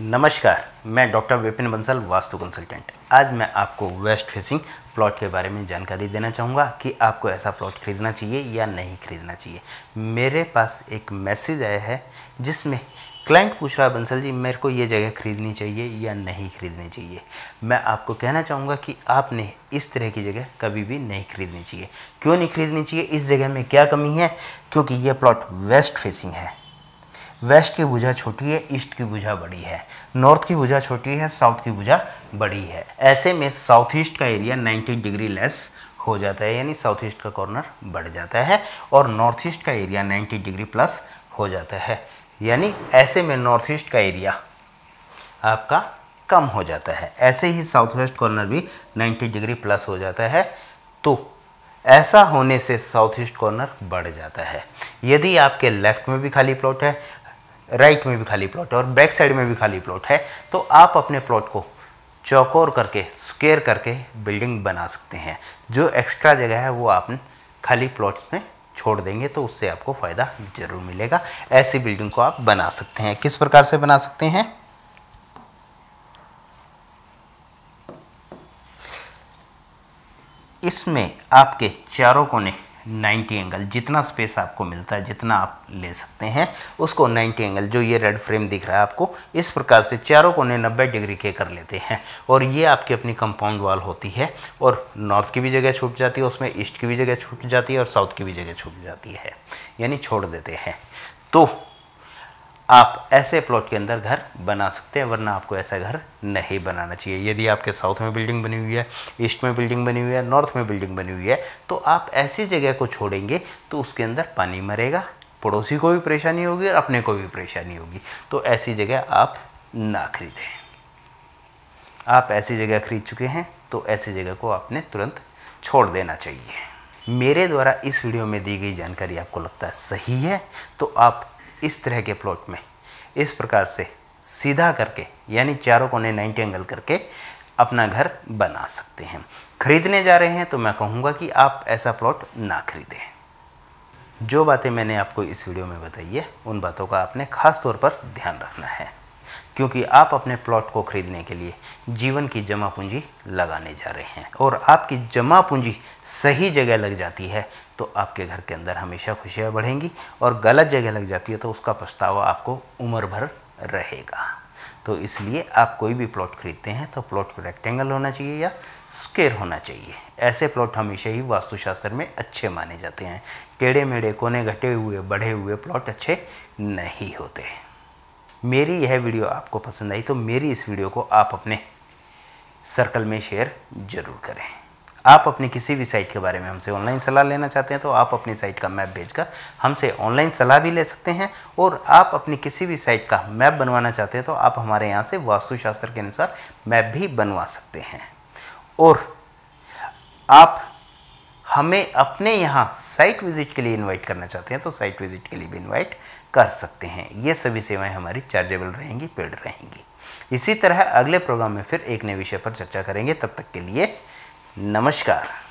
नमस्कार मैं doctor Vipin Bansal vastu consultant आज मैं आपको वेस्ट फेसिंग प्लॉट के बारे में जानकारी देना चाहूँगा कि आपको ऐसा प्लॉट खरीदना चाहिए या नहीं खरीदना चाहिए मेरे पास एक मैसेज आया है जिसमें क्लाइंट पूछ रहा है बंसल जी मेरे को ये जगह खरीदनी चाहिए या नहीं खरीदनी चाहिए मैं आपको कहना चाहूँगा कि आपने इस तरह की जगह कभी भी नहीं खरीदनी चाहिए क्यों नहीं खरीदनी चाहिए इस जगह में क्या कमी है क्योंकि ये प्लॉट वेस्ट फेसिंग है वेस्ट की भुजा छोटी है ईस्ट की भुजा बड़ी है नॉर्थ की भुजा छोटी है साउथ की भुजा बड़ी है ऐसे में साउथ ईस्ट का एरिया 90 डिग्री लेस हो जाता है यानी साउथ ईस्ट का कॉर्नर बढ़ जाता है और नॉर्थ ईस्ट का एरिया 90 डिग्री प्लस हो जाता है यानी ऐसे में नॉर्थ ईस्ट का एरिया आपका कम हो जाता है ऐसे ही साउथ वेस्ट कॉर्नर भी नाइन्टी डिग्री प्लस हो जाता है तो ऐसा होने से साउथ ईस्ट कॉर्नर बढ़ जाता है यदि आपके लेफ्ट में भी खाली प्लॉट है राइट में भी खाली प्लॉट है और बैक साइड में भी खाली प्लॉट है तो आप अपने प्लॉट को चौकोर करके स्क्वेयर करके बिल्डिंग बना सकते हैं जो एक्स्ट्रा जगह है वो आप खाली प्लॉट्स में छोड़ देंगे तो उससे आपको फ़ायदा ज़रूर मिलेगा ऐसी बिल्डिंग को आप बना सकते हैं किस प्रकार से बना सकते हैं इसमें आपके चारों कोने 90 एंगल जितना स्पेस आपको मिलता है जितना आप ले सकते हैं उसको 90 एंगल जो ये रेड फ्रेम दिख रहा है आपको इस प्रकार से चारों कोने 90 डिग्री के कर लेते हैं और ये आपकी अपनी कंपाउंड वाल होती है और नॉर्थ की भी जगह छूट जाती है उसमें ईस्ट की भी जगह छूट जाती है और साउथ की भी जगह छूट जाती है यानी छोड़ देते हैं तो आप ऐसे प्लॉट के अंदर घर बना सकते हैं वरना आपको ऐसा घर नहीं बनाना चाहिए यदि आपके साउथ में बिल्डिंग बनी हुई है ईस्ट में बिल्डिंग बनी हुई है नॉर्थ में बिल्डिंग बनी हुई है तो आप ऐसी जगह को छोड़ेंगे तो उसके अंदर पानी मरेगा पड़ोसी को भी परेशानी होगी और अपने को भी परेशानी होगी तो ऐसी जगह आप ना खरीदें आप ऐसी जगह खरीद चुके हैं तो ऐसी जगह को आपने तुरंत छोड़ देना चाहिए मेरे द्वारा इस वीडियो में दी गई जानकारी आपको लगता है सही है तो आप इस तरह के प्लॉट में इस प्रकार से सीधा करके यानी चारों कोने 90 एंगल करके अपना घर बना सकते हैं खरीदने जा रहे हैं तो मैं कहूँगा कि आप ऐसा प्लॉट ना खरीदें जो बातें मैंने आपको इस वीडियो में बताई है उन बातों का आपने खास तौर पर ध्यान रखना है क्योंकि आप अपने प्लॉट को खरीदने के लिए जीवन की जमा पूंजी लगाने जा रहे हैं और आपकी जमा पूंजी सही जगह लग जाती है तो आपके घर के अंदर हमेशा खुशियाँ बढ़ेंगी और गलत जगह लग जाती है तो उसका पछतावा आपको उम्र भर रहेगा तो इसलिए आप कोई भी प्लॉट खरीदते हैं तो प्लॉट को रेक्टेंगल होना चाहिए या स्केयर होना चाहिए ऐसे प्लॉट हमेशा ही वास्तुशास्त्र में अच्छे माने जाते हैं टेढ़े मेढ़े कोने घटे हुए बढ़े हुए प्लॉट अच्छे नहीं होते मेरी यह वीडियो आपको पसंद आई तो मेरी इस वीडियो को आप अपने सर्कल में शेयर जरूर करें आप अपनी किसी भी साइट के बारे में हमसे ऑनलाइन सलाह लेना चाहते हैं तो आप अपनी साइट का मैप भेजकर हमसे ऑनलाइन सलाह भी ले सकते हैं और आप अपनी किसी भी साइट का मैप बनवाना चाहते हैं तो आप हमारे यहाँ से वास्तुशास्त्र के अनुसार मैप भी बनवा सकते हैं और आप हमें अपने यहाँ साइट विज़िट के लिए इनवाइट करना चाहते हैं तो साइट विज़िट के लिए भी इनवाइट कर सकते हैं ये सभी सेवाएं हमारी चार्जेबल रहेंगी पेड रहेंगी इसी तरह अगले प्रोग्राम में फिर एक नए विषय पर चर्चा करेंगे तब तक के लिए नमस्कार